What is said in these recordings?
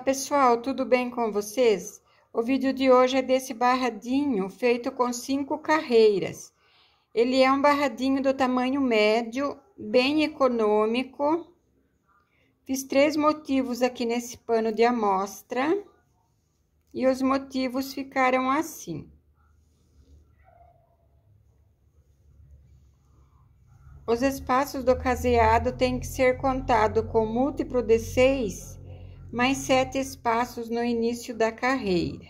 pessoal, tudo bem com vocês? O vídeo de hoje é desse barradinho feito com cinco carreiras. Ele é um barradinho do tamanho médio, bem econômico. Fiz três motivos aqui nesse pano de amostra e os motivos ficaram assim. Os espaços do caseado têm que ser contado com múltiplo de seis mais sete espaços no início da carreira.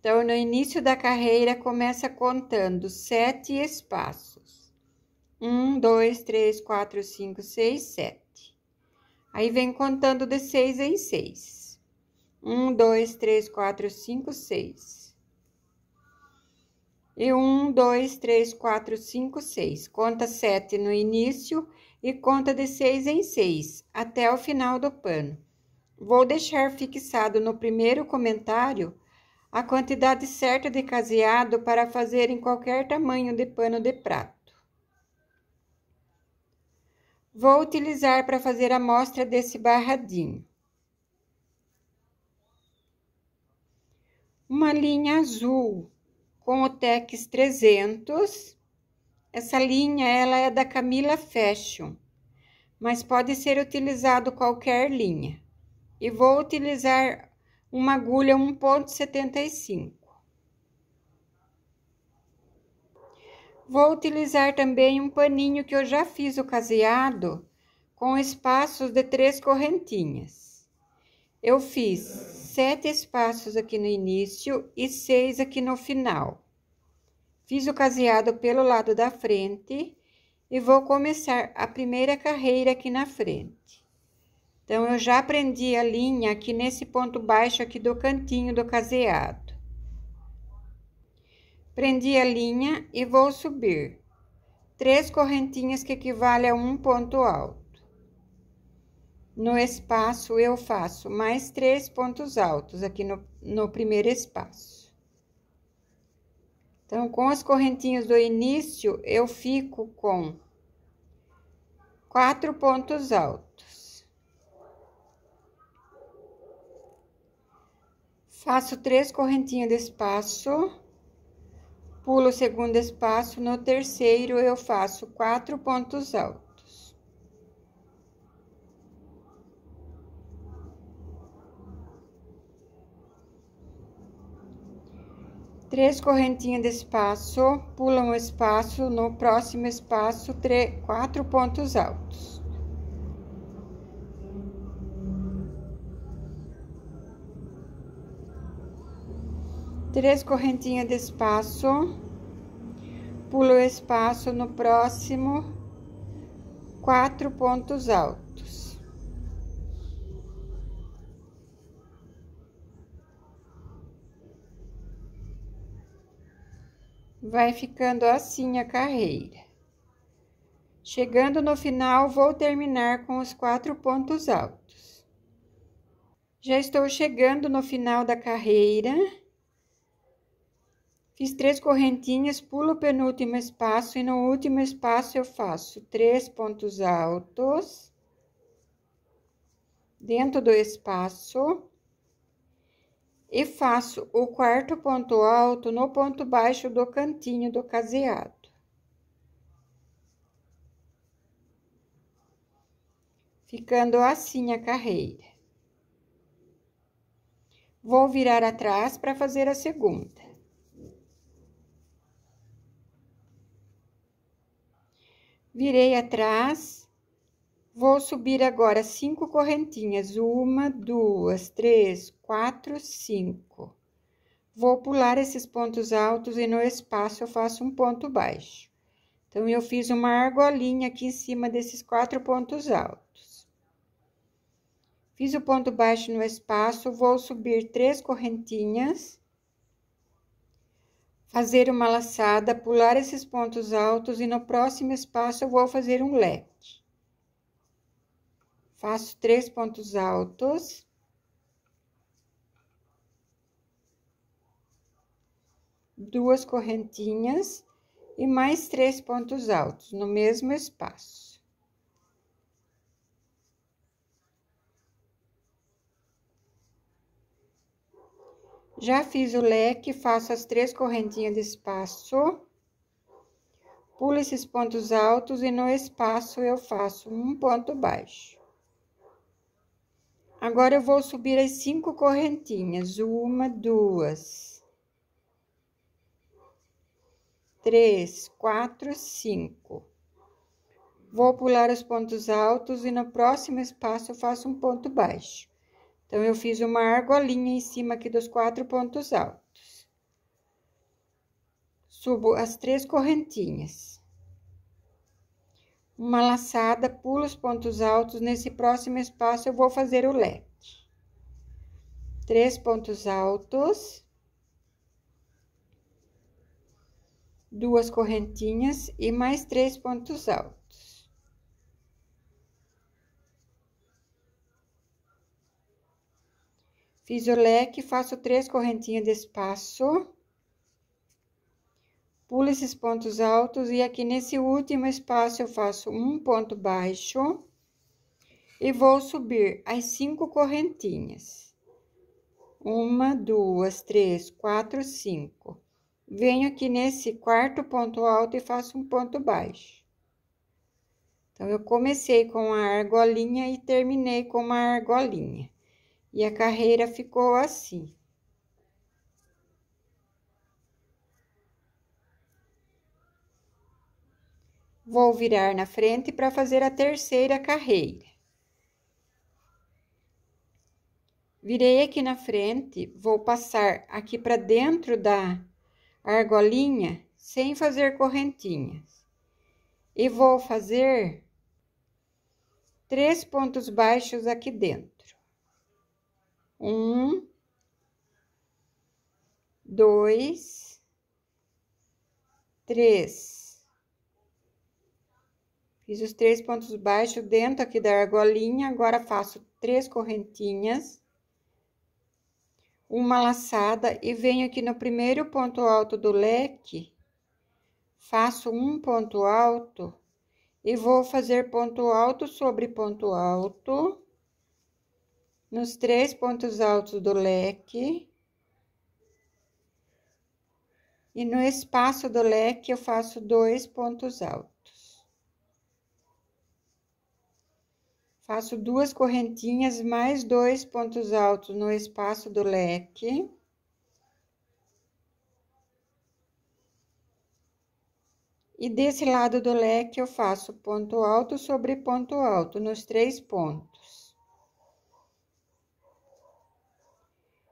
Então, no início da carreira, começa contando sete espaços. Um, dois, três, quatro, cinco, seis, sete. Aí vem contando de seis em seis. Um, dois, três, quatro, cinco, seis. E um, dois, três, quatro, cinco, seis. Conta sete no início e conta de seis em seis até o final do pano. Vou deixar fixado no primeiro comentário a quantidade certa de caseado para fazer em qualquer tamanho de pano de prato. Vou utilizar para fazer a amostra desse barradinho. Uma linha azul com o TEX 300 essa linha ela é da Camila Fashion, mas pode ser utilizado qualquer linha. E vou utilizar uma agulha 1.75. Vou utilizar também um paninho que eu já fiz o caseado com espaços de três correntinhas. Eu fiz sete espaços aqui no início e seis aqui no final. Fiz o caseado pelo lado da frente e vou começar a primeira carreira aqui na frente. Então, eu já prendi a linha aqui nesse ponto baixo aqui do cantinho do caseado. Prendi a linha e vou subir três correntinhas que equivale a um ponto alto. No espaço, eu faço mais três pontos altos aqui no, no primeiro espaço. Então, com as correntinhas do início, eu fico com quatro pontos altos. Faço três correntinhas de espaço, pulo o segundo espaço, no terceiro eu faço quatro pontos altos. três correntinhas de espaço, pula um espaço, no próximo espaço, três, quatro pontos altos. Três correntinhas de espaço, pula o espaço no próximo, quatro pontos altos. vai ficando assim a carreira. Chegando no final, vou terminar com os quatro pontos altos. Já estou chegando no final da carreira. Fiz três correntinhas, pulo o penúltimo espaço e no último espaço eu faço três pontos altos dentro do espaço e faço o quarto ponto alto no ponto baixo do cantinho do caseado. Ficando assim a carreira. Vou virar atrás para fazer a segunda. Virei atrás Vou subir agora cinco correntinhas. Uma, duas, três, quatro, cinco. Vou pular esses pontos altos e no espaço eu faço um ponto baixo. Então, eu fiz uma argolinha aqui em cima desses quatro pontos altos. Fiz o ponto baixo no espaço, vou subir três correntinhas. Fazer uma laçada, pular esses pontos altos e no próximo espaço eu vou fazer um leque. Faço três pontos altos. Duas correntinhas e mais três pontos altos no mesmo espaço. Já fiz o leque, faço as três correntinhas de espaço, pulo esses pontos altos e no espaço eu faço um ponto baixo. Agora eu vou subir as cinco correntinhas. Uma, duas, três, quatro, cinco. Vou pular os pontos altos e no próximo espaço eu faço um ponto baixo. Então, eu fiz uma argolinha em cima aqui dos quatro pontos altos. Subo as três correntinhas uma laçada, pulo os pontos altos, nesse próximo espaço eu vou fazer o leque. Três pontos altos, duas correntinhas e mais três pontos altos. Fiz o leque, faço três correntinhas de espaço pulo esses pontos altos e aqui nesse último espaço eu faço um ponto baixo e vou subir as cinco correntinhas. Uma, duas, três, quatro, cinco. Venho aqui nesse quarto ponto alto e faço um ponto baixo. Então, eu comecei com a argolinha e terminei com uma argolinha. E a carreira ficou assim. Vou virar na frente para fazer a terceira carreira. Virei aqui na frente, vou passar aqui para dentro da argolinha sem fazer correntinhas. E vou fazer três pontos baixos aqui dentro. Um, dois, três. Fiz os três pontos baixos dentro aqui da argolinha, agora faço três correntinhas, uma laçada e venho aqui no primeiro ponto alto do leque, faço um ponto alto e vou fazer ponto alto sobre ponto alto nos três pontos altos do leque. E no espaço do leque eu faço dois pontos altos. Faço duas correntinhas mais dois pontos altos no espaço do leque. E desse lado do leque eu faço ponto alto sobre ponto alto nos três pontos.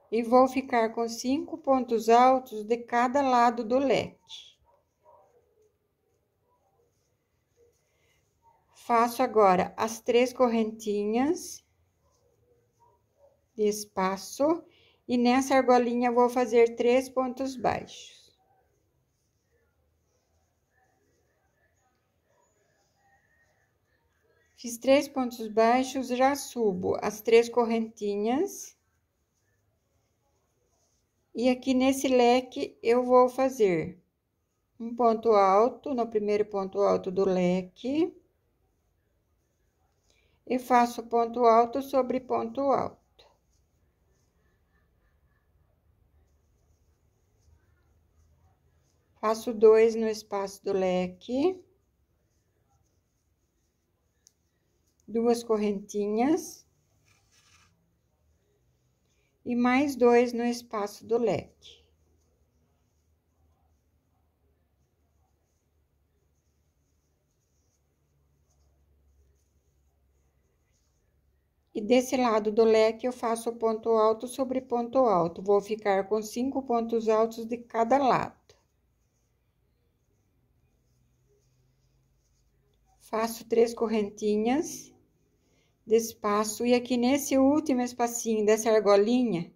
E vou ficar com cinco pontos altos de cada lado do leque. Faço agora as três correntinhas de espaço e nessa argolinha vou fazer três pontos baixos. Fiz três pontos baixos, já subo as três correntinhas. E aqui nesse leque, eu vou fazer um ponto alto no primeiro ponto alto do leque e faço ponto alto sobre ponto alto. Faço dois no espaço do leque. Duas correntinhas. E mais dois no espaço do leque. E desse lado do leque, eu faço ponto alto sobre ponto alto. Vou ficar com cinco pontos altos de cada lado. Faço três correntinhas de espaço. E aqui nesse último espacinho dessa argolinha,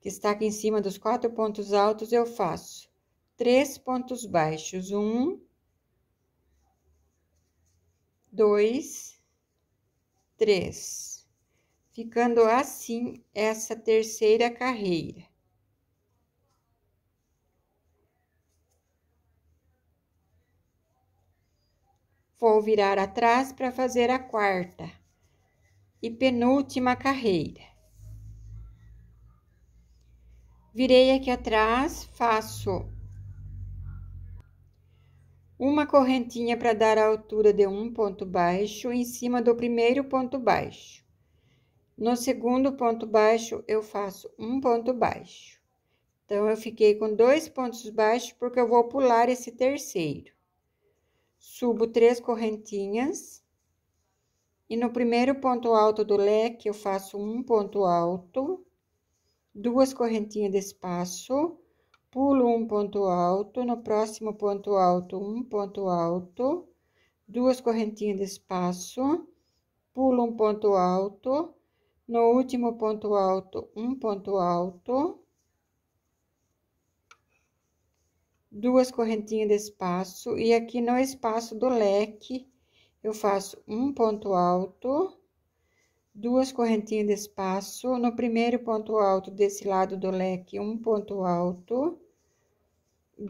que está aqui em cima dos quatro pontos altos, eu faço três pontos baixos. Um, dois 3, ficando assim essa terceira carreira. Vou virar atrás para fazer a quarta e penúltima carreira. Virei aqui atrás, faço uma correntinha para dar a altura de um ponto baixo em cima do primeiro ponto baixo. No segundo ponto baixo, eu faço um ponto baixo. Então, eu fiquei com dois pontos baixos, porque eu vou pular esse terceiro. Subo três correntinhas. E no primeiro ponto alto do leque, eu faço um ponto alto, duas correntinhas de espaço pulo um ponto alto, no próximo ponto alto, um ponto alto, duas correntinhas de espaço, pulo um ponto alto, no último ponto alto, um ponto alto, duas correntinhas de espaço, e aqui no espaço do leque, eu faço um ponto alto, duas correntinhas de espaço, no primeiro ponto alto desse lado do leque, um ponto alto,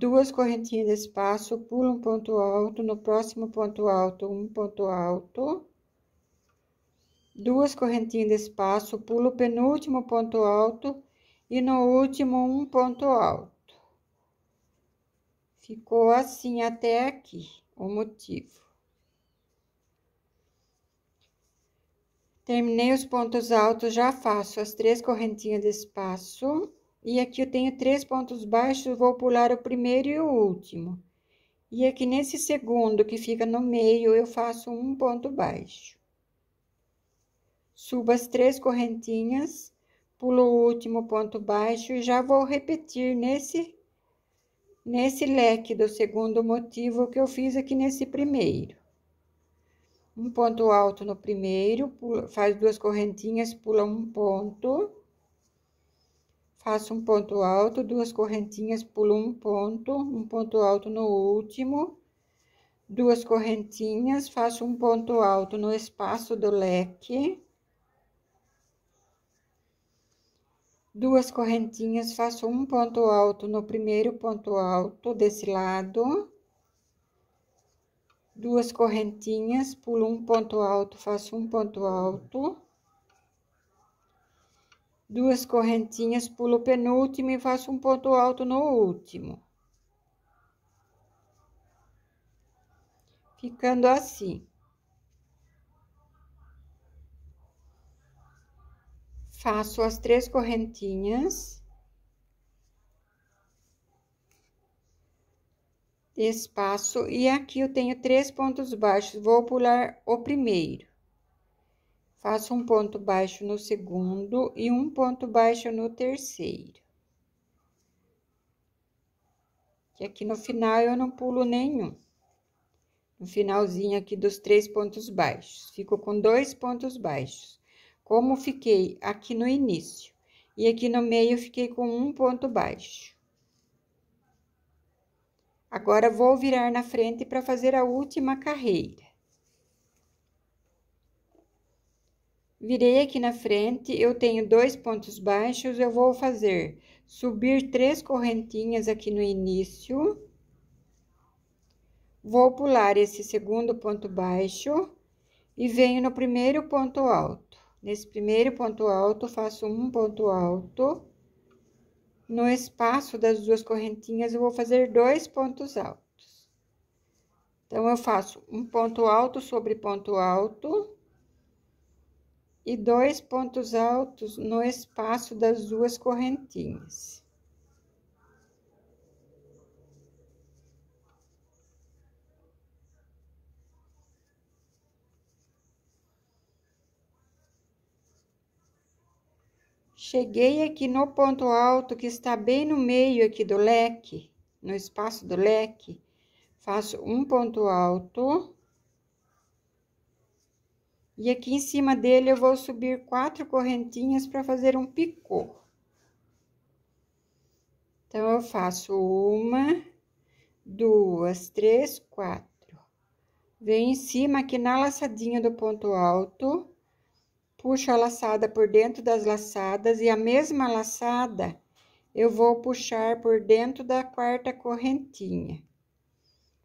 duas correntinhas de espaço, pulo um ponto alto, no próximo ponto alto, um ponto alto, duas correntinhas de espaço, pulo o penúltimo ponto alto e no último um ponto alto. Ficou assim até aqui o motivo. Terminei os pontos altos, já faço as três correntinhas de espaço. E aqui eu tenho três pontos baixos, vou pular o primeiro e o último. E aqui nesse segundo que fica no meio, eu faço um ponto baixo. Subo as três correntinhas, pulo o último ponto baixo e já vou repetir nesse, nesse leque do segundo motivo que eu fiz aqui nesse primeiro. Um ponto alto no primeiro, pula, faz duas correntinhas, pula um ponto Faço um ponto alto, duas correntinhas, pulo um ponto, um ponto alto no último, duas correntinhas, faço um ponto alto no espaço do leque, duas correntinhas, faço um ponto alto no primeiro ponto alto desse lado, duas correntinhas, pulo um ponto alto, faço um ponto alto, duas correntinhas, pulo o penúltimo e faço um ponto alto no último. Ficando assim. Faço as três correntinhas. Espaço, e aqui eu tenho três pontos baixos, vou pular o primeiro. Faço um ponto baixo no segundo e um ponto baixo no terceiro. E aqui no final eu não pulo nenhum. No finalzinho aqui dos três pontos baixos. Fico com dois pontos baixos. Como fiquei aqui no início. E aqui no meio fiquei com um ponto baixo. Agora, vou virar na frente para fazer a última carreira. Virei aqui na frente, eu tenho dois pontos baixos, eu vou fazer subir três correntinhas aqui no início. Vou pular esse segundo ponto baixo e venho no primeiro ponto alto. Nesse primeiro ponto alto, faço um ponto alto. No espaço das duas correntinhas, eu vou fazer dois pontos altos. Então, eu faço um ponto alto sobre ponto alto e dois pontos altos no espaço das duas correntinhas. Cheguei aqui no ponto alto que está bem no meio aqui do leque, no espaço do leque, faço um ponto alto e aqui em cima dele eu vou subir quatro correntinhas para fazer um picô. Então, eu faço uma, duas, três, quatro. Vem em cima aqui na laçadinha do ponto alto, puxo a laçada por dentro das laçadas e a mesma laçada eu vou puxar por dentro da quarta correntinha,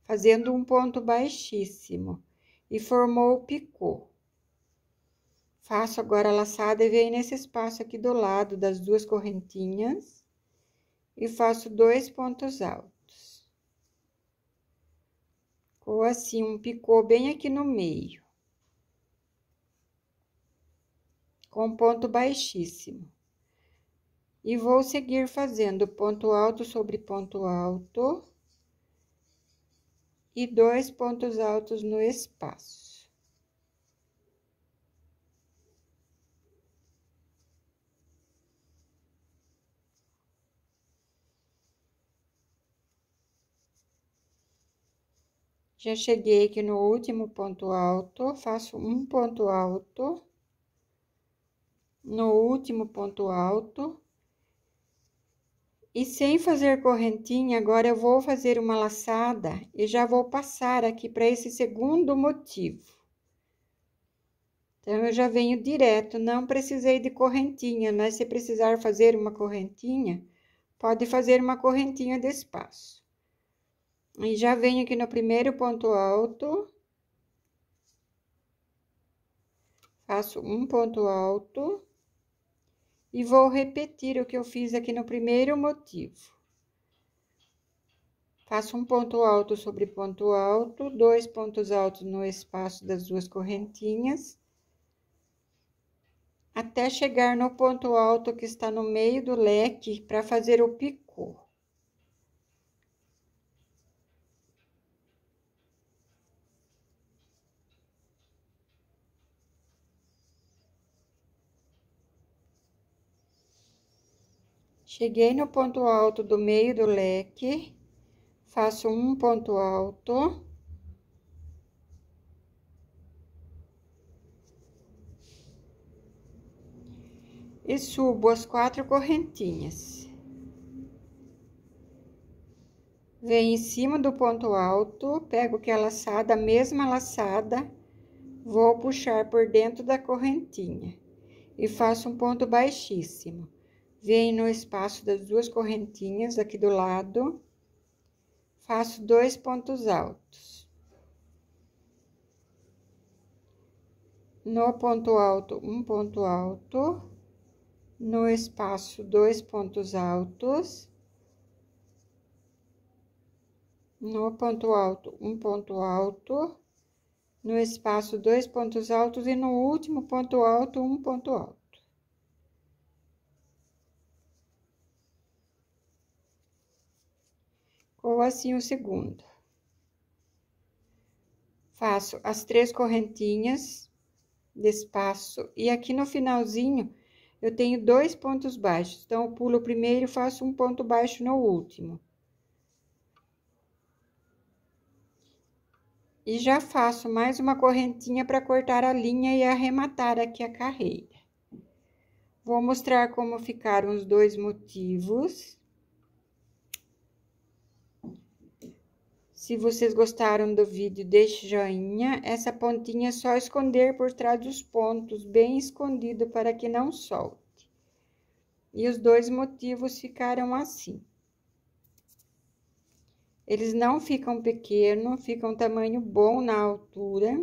fazendo um ponto baixíssimo e formou o picô. Faço agora a laçada e venho nesse espaço aqui do lado das duas correntinhas e faço dois pontos altos. Ou assim, um picô bem aqui no meio. Com ponto baixíssimo. E vou seguir fazendo ponto alto sobre ponto alto. E dois pontos altos no espaço. Já cheguei aqui no último ponto alto, faço um ponto alto. No último ponto alto. E sem fazer correntinha, agora eu vou fazer uma laçada e já vou passar aqui para esse segundo motivo. Então, eu já venho direto, não precisei de correntinha, mas né? se precisar fazer uma correntinha, pode fazer uma correntinha de espaço. E já venho aqui no primeiro ponto alto. Faço um ponto alto. E vou repetir o que eu fiz aqui no primeiro motivo. Faço um ponto alto sobre ponto alto, dois pontos altos no espaço das duas correntinhas. Até chegar no ponto alto que está no meio do leque para fazer o picô. Cheguei no ponto alto do meio do leque, faço um ponto alto. E subo as quatro correntinhas. Venho em cima do ponto alto, pego aquela laçada, a mesma laçada, vou puxar por dentro da correntinha. E faço um ponto baixíssimo venho no espaço das duas correntinhas aqui do lado, faço dois pontos altos. No ponto alto, um ponto alto, no espaço, dois pontos altos. No ponto alto, um ponto alto, no espaço, dois pontos altos e no último ponto alto, um ponto alto. ou assim o segundo. Faço as três correntinhas de espaço e aqui no finalzinho eu tenho dois pontos baixos. Então, eu pulo o primeiro e faço um ponto baixo no último. E já faço mais uma correntinha para cortar a linha e arrematar aqui a carreira. Vou mostrar como ficaram os dois motivos. Se vocês gostaram do vídeo, deixe joinha. Essa pontinha é só esconder por trás dos pontos, bem escondido para que não solte. E os dois motivos ficaram assim. Eles não ficam pequeno, ficam tamanho bom na altura.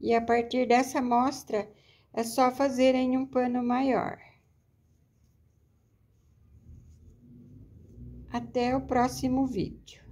E a partir dessa amostra, é só fazer em um pano maior. Até o próximo vídeo.